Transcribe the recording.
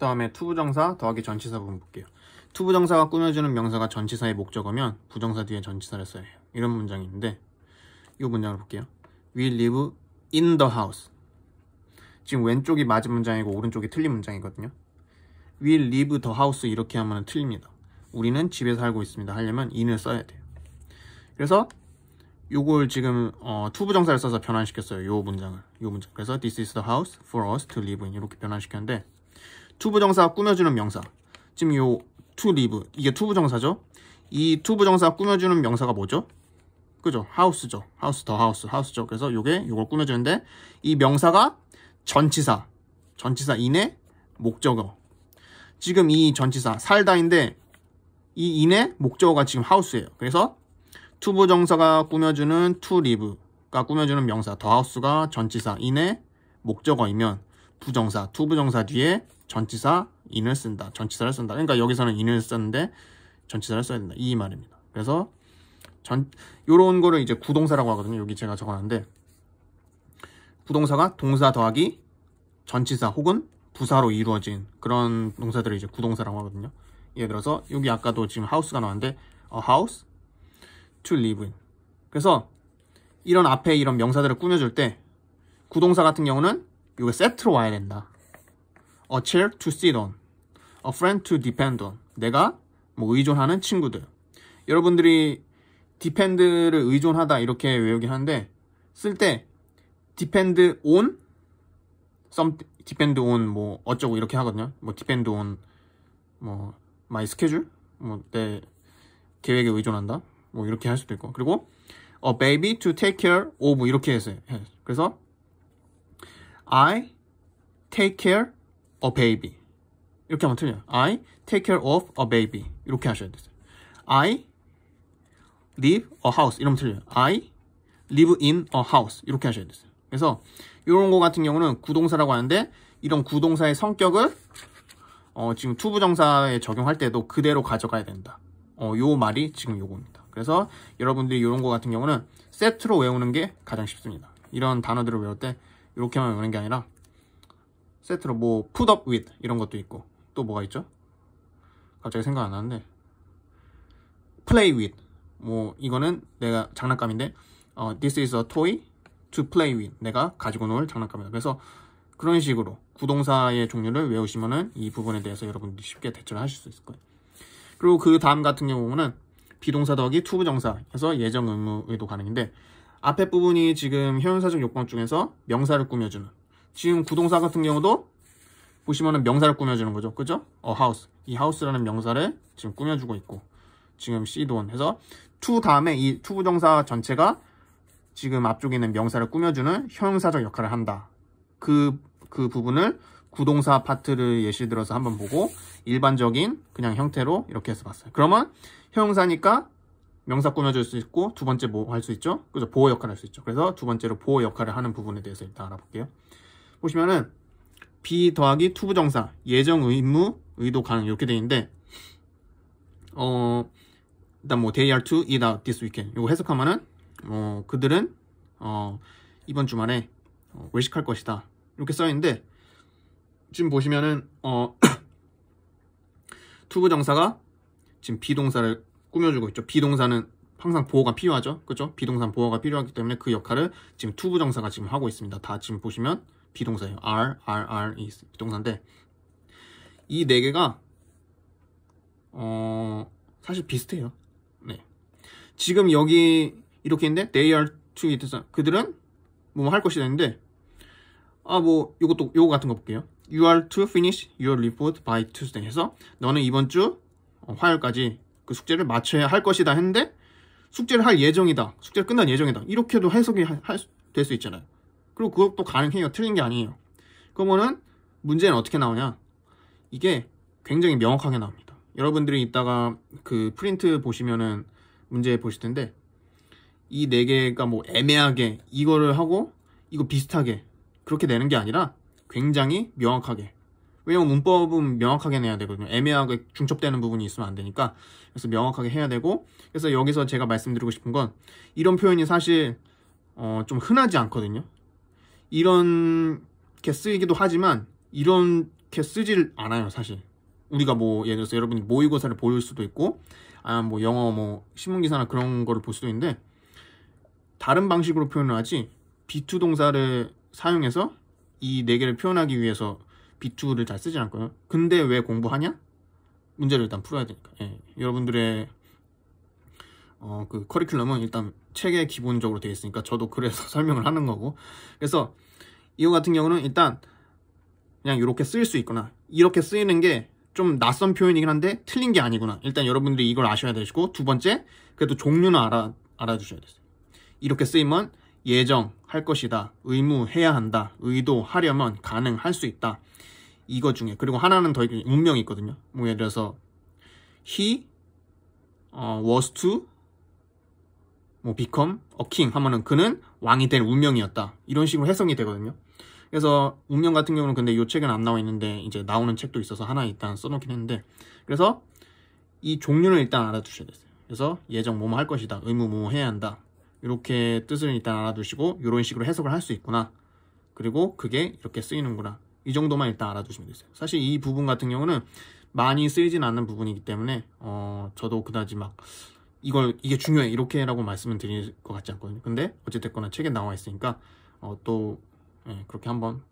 다음에 투부정사 더하기 전치사 부분 볼게요. 투부정사가 꾸며주는 명사가 전치사의 목적어면 부정사 뒤에 전치사를 써야 해요. 이런 문장이 있는데 이 문장을 볼게요. We live in the house. 지금 왼쪽이 맞은 문장이고 오른쪽이 틀린 문장이거든요. We live the house 이렇게 하면 틀립니다. 우리는 집에 살고 있습니다. 하려면 in을 써야 돼요. 그래서 이걸 지금 어, 투부정사를 써서 변환시켰어요. 이 문장을. 요 문장. 그래서 this is the house for us to live in 이렇게 변환시켰는데 투부정사 꾸며주는 명사 지금 요 투리브 이게 투부정사죠 이 투부정사 꾸며주는 명사가 뭐죠? 그죠? 하우스죠 하우스 더 하우스 하우스죠 그래서 요게 요걸 꾸며주는데 이 명사가 전치사 전치사 이내 목적어 지금 이 전치사 살다인데 이 인의 목적어가 지금 하우스예요 그래서 투부정사가 꾸며주는 투리브가 꾸며주는 명사 더 하우스가 전치사 인의 목적어이면 부정사, 투부정사 뒤에 전치사 인을 쓴다. 전치사를 쓴다. 그러니까 여기서는 인을 썼는데 전치사를 써야 된다. 이 말입니다. 그래서 전 요런 거를 이제 구동사라고 하거든요. 여기 제가 적어놨는데 구동사가 동사 더하기 전치사 혹은 부사로 이루어진 그런 동사들을 이제 구동사라고 하거든요. 예를 들어서 여기 아까도 지금 하우스가 나왔는데 a house to live in. 그래서 이런 앞에 이런 명사들을 꾸며줄 때 구동사 같은 경우는 이거 세트로 와야 된다. A chair to sit on. A friend to depend on. 내가 뭐 의존하는 친구들. 여러분들이 depend를 의존하다 이렇게 외우긴 하는데 쓸 때 depend on some depend on 뭐 어쩌고 이렇게 하거든요. 뭐 depend on 뭐 my schedule 뭐 내 계획에 의존한다. 뭐 이렇게 할 수도 있고. 그리고 a baby to take care of 이렇게 해서 그래서 I take care a baby. 이렇게 하면 틀려요. I take care of a baby. 이렇게 하셔야 돼요. I live a house. 이러면 틀려요. I live in a house. 이렇게 하셔야 돼요. 그래서 이런 거 같은 경우는 구동사라고 하는데 이런 구동사의 성격을 어, 지금 투부정사에 적용할 때도 그대로 가져가야 된다. 어, 요 말이 지금 요겁니다. 그래서 여러분들이 이런 거 같은 경우는 세트로 외우는 게 가장 쉽습니다. 이런 단어들을 외울 때 이렇게만 외우는 게 아니라 세트로 뭐 put 이런 것도 있고 또 뭐가 있죠? 갑자기 생각 안 나는데 플레이 윗뭐 이거는 내가 장난감인데 어, this is a toy to play with 내가 가지고 놀 장난감이다 그래서 그런 식으로 구동사의 종류를 외우시면은 이 부분에 대해서 여러분들이 쉽게 대처를 하실 수 있을 거예요 그리고 그 다음 같은 경우는 비동사 더하기 투부정사해서 예정 의무 에도 가능인데 앞에 부분이 지금 효사적 요건 중에서 명사를 꾸며주는 지금 구동사 같은 경우도 보시면은 명사를 꾸며주는 거죠 그죠? 어 하우스 이 하우스라는 명사를 지금 꾸며주고 있고 지금 시돈 해서 to 다음에 이 to 부정사 전체가 지금 앞쪽에 있는 명사를 꾸며주는 형사적 역할을 한다 그, 그 부분을 구동사 파트를 예시 들어서 한번 보고 일반적인 그냥 형태로 이렇게 해서 봤어요 그러면 형사니까 명사 꾸며줄 수 있고 두 번째 뭐 할 수 있죠? 그죠? 보호 역할을 할 수 있죠. 그래서 두 번째로 보호 역할을 하는 부분에 대해서 일단 알아볼게요. 보시면은 비 더하기 투부정사 예정 의무 의도 가능 이렇게 돼 있는데 어 일단 뭐 they are to eat out this weekend 이거 해석하면은 어 그들은 어 이번 주말에 어, 외식할 것이다 이렇게 써 있는데 지금 보시면은 어 투부정사가 지금 비동사를 꾸며주고 있죠. 비동사는 항상 보호가 필요하죠. 그죠? 비동산 보호가 필요하기 때문에 그 역할을 지금 투부정사가 지금 하고 있습니다. 다 지금 보시면 비동사예요. R, R, R 이 비동사인데 이 네 개가 어 사실 비슷해요. 네. 지금 여기 이렇게 있는데 they are to it 그들은 뭐 할 것이 되는데 아뭐 요것도 요거 같은 거 볼게요. You are to finish your report by Tuesday 해서 너는 이번 주 어, 화요일까지 그 숙제를 마쳐야 할 것이다 했는데 숙제를 할 예정이다. 숙제를 끝난 예정이다. 이렇게도 해석이 될 수 있잖아요. 그리고 그것도 가능해요. 틀린 게 아니에요. 그러면은 문제는 어떻게 나오냐? 이게 굉장히 명확하게 나옵니다. 여러분들이 이따가 그 프린트 보시면은 문제 보실 텐데 이 네 개가 뭐 애매하게 이거를 하고 이거 비슷하게 그렇게 내는 게 아니라 굉장히 명확하게 왜냐면 문법은 명확하게 내야 되거든요. 애매하게 중첩되는 부분이 있으면 안 되니까. 그래서 명확하게 해야 되고. 그래서 여기서 제가 말씀드리고 싶은 건 이런 표현이 사실 어, 좀 흔하지 않거든요. 이런게 쓰이기도 하지만 이런게 쓰질 않아요, 사실. 우리가 뭐 예를 들어서 여러분이 모의고사를 보일 수도 있고 아 뭐 영어 뭐 신문기사나 그런 거를 볼 수도 있는데 다른 방식으로 표현을 하지 비투 동사를 사용해서 이 네 개를 표현하기 위해서 비추를 잘 쓰지 않고요 근데 왜 공부하냐? 문제를 일단 풀어야 되니까 예. 여러분들의 어, 그 커리큘럼은 일단 책에 기본적으로 되어 있으니까 저도 그래서 설명을 하는 거고 그래서 이거 같은 경우는 일단 그냥 이렇게 쓰일 수 있거나 이렇게 쓰이는 게 좀 낯선 표현이긴 한데 틀린 게 아니구나 일단 여러분들이 이걸 아셔야 되시고 두 번째 그래도 종류는 알아, 알아주셔야 돼요 이렇게 쓰이면 예정, 할 것이다. 의무해야 한다. 의도하려면 가능할 수 있다. 이거 중에 그리고 하나는 더 운명이 있거든요. 뭐 예를 들어서 he 어, was to 뭐 become a king 하면은 그는 왕이 된 운명이었다. 이런 식으로 해석이 되거든요. 그래서 운명 같은 경우는 근데 요 책은 안 나와 있는데 이제 나오는 책도 있어서 하나 일단 써놓긴 했는데 그래서 이 종류는 일단 알아두셔야 돼요 그래서 예정 뭐뭐 할 것이다. 의무 뭐뭐 해야 한다. 이렇게 뜻을 일단 알아두시고 이런 식으로 해석을 할 수 있구나 그리고 그게 이렇게 쓰이는구나 이 정도만 일단 알아두시면 되세요 사실 이 부분 같은 경우는 많이 쓰이진 않는 부분이기 때문에 어 저도 그다지 막 이걸 이게 중요해 이렇게라고 말씀을 드릴 것 같지 않거든요 근데 어찌됐거나 책에 나와 있으니까 어또 예, 그렇게 한번